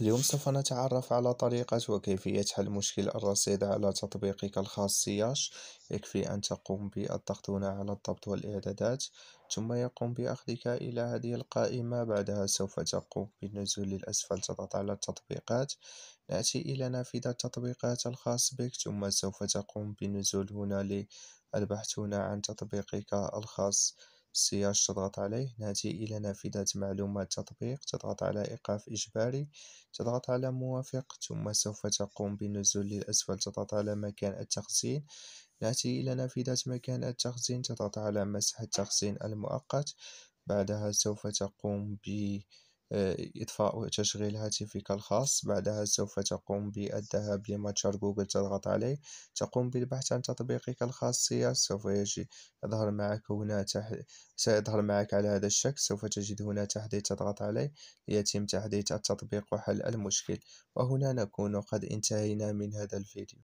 اليوم سوف نتعرف على طريقة وكيفية حل مشكل الرصيد على تطبيقك الخاص سياش يكفي أن تقوم بالضغط هنا على الضبط والإعدادات ثم يقوم بأخذك إلى هذه القائمة بعدها سوف تقوم بالنزول للأسفل تضغط على التطبيقات نأتي إلى نافذة التطبيقات الخاص بك ثم سوف تقوم بالنزول هنا للبحث هنا عن تطبيقك الخاص السياج تضغط عليه نأتي إلى نافذة معلومات تطبيق تضغط على إيقاف إجباري تضغط على موافق ثم سوف تقوم بالنزول للأسفل تضغط على مكان التخزين نأتي إلى نافذة مكان التخزين تضغط على مسح التخزين المؤقت بعدها سوف تقوم ب إطفاء تشغيل هاتفك الخاص بعدها سوف تقوم بالذهاب لمتجر جوجل تضغط عليه تقوم بالبحث عن تطبيقك الخاص سوف يجي يظهر معك هنا تح... سيظهر معك على هذا الشكل سوف تجد هنا تحديث تضغط عليه ليتم تحديث التطبيق وحل المشكل وهنا نكون قد انتهينا من هذا الفيديو